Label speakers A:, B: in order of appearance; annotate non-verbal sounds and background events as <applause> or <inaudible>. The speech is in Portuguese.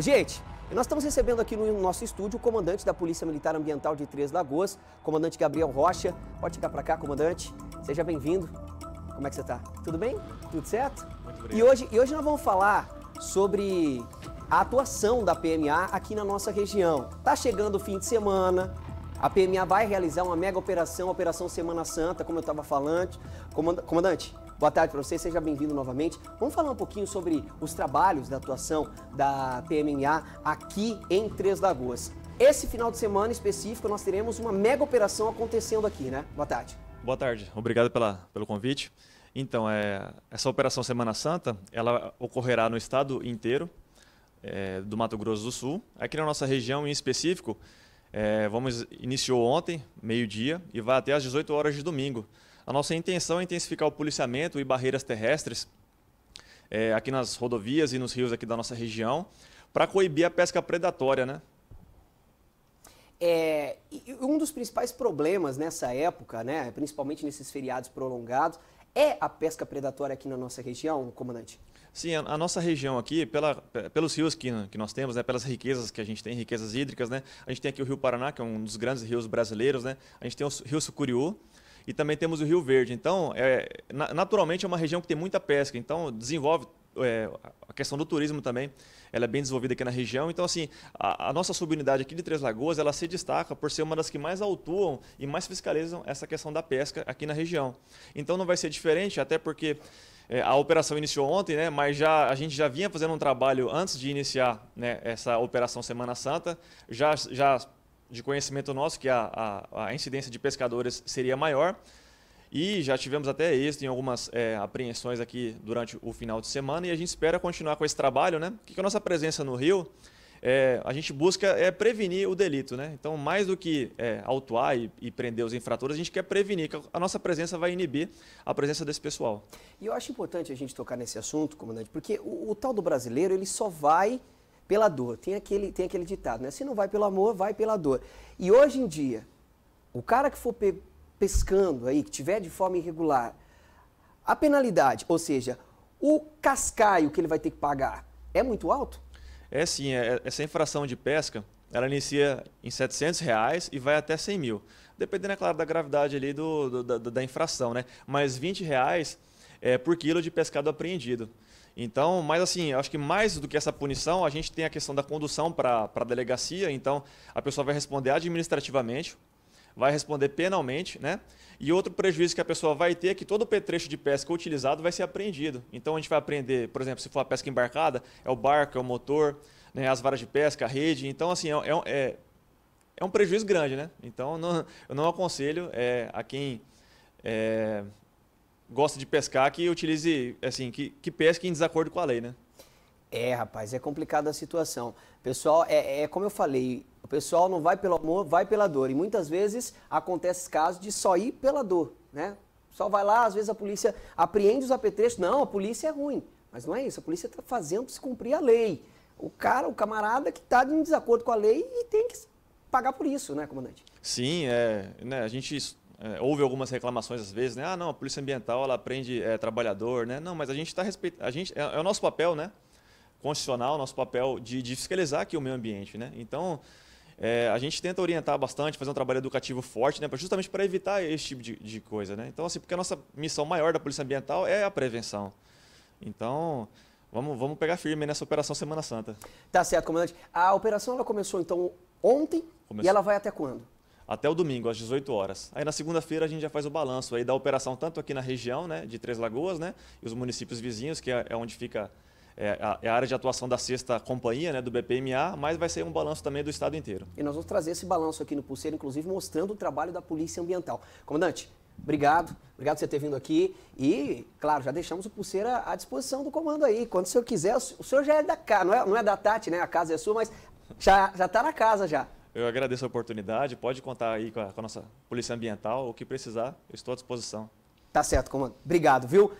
A: Gente, nós estamos recebendo aqui no nosso estúdio o comandante da Polícia Militar Ambiental de Três Lagoas, comandante Gabriel Rocha. Pode chegar para cá, comandante. Seja bem-vindo. Como é que você está? Tudo bem? Tudo certo? Muito obrigado. E hoje, e hoje nós vamos falar sobre a atuação da PMA aqui na nossa região. Tá chegando o fim de semana, a PMA vai realizar uma mega operação, Operação Semana Santa, como eu estava falando. Comandante, Boa tarde para você, seja bem-vindo novamente. Vamos falar um pouquinho sobre os trabalhos da atuação da PMMA aqui em Três Lagoas. Esse final de semana específico nós teremos uma mega operação acontecendo aqui, né? Boa tarde.
B: Boa tarde, obrigado pela, pelo convite. Então, é, essa operação Semana Santa, ela ocorrerá no estado inteiro é, do Mato Grosso do Sul. Aqui na nossa região em específico, é, vamos iniciou ontem, meio-dia, e vai até às 18 horas de domingo. A nossa intenção é intensificar o policiamento e barreiras terrestres é, aqui nas rodovias e nos rios aqui da nossa região para coibir a pesca predatória, né?
A: É, um dos principais problemas nessa época, né, principalmente nesses feriados prolongados, é a pesca predatória aqui na nossa região, comandante?
B: Sim, a, a nossa região aqui, pela, pelos rios que, que nós temos, né, pelas riquezas que a gente tem, riquezas hídricas, né, a gente tem aqui o Rio Paraná, que é um dos grandes rios brasileiros, né, a gente tem o Rio Sucuriú, e também temos o Rio Verde. Então, é, naturalmente é uma região que tem muita pesca, então desenvolve é, a questão do turismo também, ela é bem desenvolvida aqui na região. Então, assim, a, a, nossa subunidade aqui de Três Lagoas, ela se destaca por ser uma das que mais autuam e mais fiscalizam essa questão da pesca aqui na região. Então, não vai ser diferente, até porque é, a operação iniciou ontem, né? Mas já a gente já vinha fazendo um trabalho antes de iniciar né, essa operação Semana Santa, já já de conhecimento nosso que a, a, a incidência de pescadores seria maior. E já tivemos até isso em algumas é, apreensões aqui durante o final de semana e a gente espera continuar com esse trabalho, né? que a nossa presença no Rio, é, a gente busca é prevenir o delito, né? Então, mais do que é, autuar e, e, prender os infratores, a gente quer prevenir, que a nossa presença vai inibir a presença desse pessoal.
A: E eu acho importante a gente tocar nesse assunto, comandante, porque o, o tal do brasileiro, ele só vai pela dor. Tem aquele, tem aquele ditado, né? Se não vai pelo amor, vai pela dor. E hoje em dia, o cara que for pe pescando aí, que tiver de forma irregular, a penalidade, ou seja, o cascaio que ele vai ter que pagar, é muito alto? É
B: sim, é, é essa infração de pesca, ela inicia em 700 reais e vai até 100 mil. Dependendo, é claro, da gravidade ali do, do da, da, infração, né? Mas 20 reais é, por quilo de pescado apreendido. Então, mas assim, acho que mais do que essa punição, a gente tem a questão da condução para a delegacia. Então, a pessoa vai responder administrativamente, vai responder penalmente, né? E outro prejuízo que a pessoa vai ter é que todo o petrecho de pesca utilizado vai ser apreendido. Então, a gente vai aprender, por exemplo, se for a pesca embarcada, é o barco, é o motor, né? as varas de pesca, a rede. Então, assim, é, é, é, é um prejuízo grande, né? Então, <laughs> não, eu não aconselho é, a quem. É, gosta de pescar que utilize, assim, que, que pesque em desacordo com a lei, né?
A: É, rapaz, é complicada a situação. Pessoal, é, é, como eu falei, o pessoal não vai pelo amor, vai pela dor. E muitas vezes acontece casos de só ir pela dor, né? Só vai lá, às vezes a polícia apreende os apetrechos. Não, a polícia é ruim. Mas não é isso, a polícia está fazendo se cumprir a lei. O cara, o camarada que está em desacordo com a lei e tem que pagar por isso, né, comandante?
B: Sim, é, né, a gente é, houve algumas reclamações às vezes, né? Ah, não, a polícia ambiental ela prende é, trabalhador, né? Não, mas a gente está respeitando, a gente é, é, o nosso papel, né? Constitucional, nosso papel de, de fiscalizar aqui o meio ambiente, né? Então é, a gente tenta orientar bastante, fazer um trabalho educativo forte, né? justamente para evitar esse tipo de, de, coisa, né? Então assim, porque a nossa missão maior da polícia ambiental é a prevenção. Então vamos, vamos pegar firme nessa operação Semana Santa. Tá
A: certo, comandante. A operação ela começou então ontem começou. e ela vai até quando?
B: até o domingo, às 18 horas. Aí na segunda-feira a gente já faz o balanço aí da operação tanto aqui na região né, de Três Lagoas né, e os municípios vizinhos, que é, é onde fica é a, é a, área de atuação da sexta companhia, né, do BPMA, mas vai ser um balanço também do estado inteiro.
A: E nós vamos trazer esse balanço aqui no Pulseiro, inclusive mostrando o trabalho da Polícia Ambiental. Comandante, obrigado. Obrigado por você ter vindo aqui. E, claro, já deixamos o Pulseira à disposição do comando aí. Quando o senhor quiser, o senhor já é da casa, não é, não é da Tati, né? A casa é sua, mas já está na casa já.
B: Eu agradeço a oportunidade. Pode contar aí com a, com a nossa Polícia Ambiental, o que precisar, eu estou à disposição.
A: Tá certo, comando.
B: Obrigado, viu?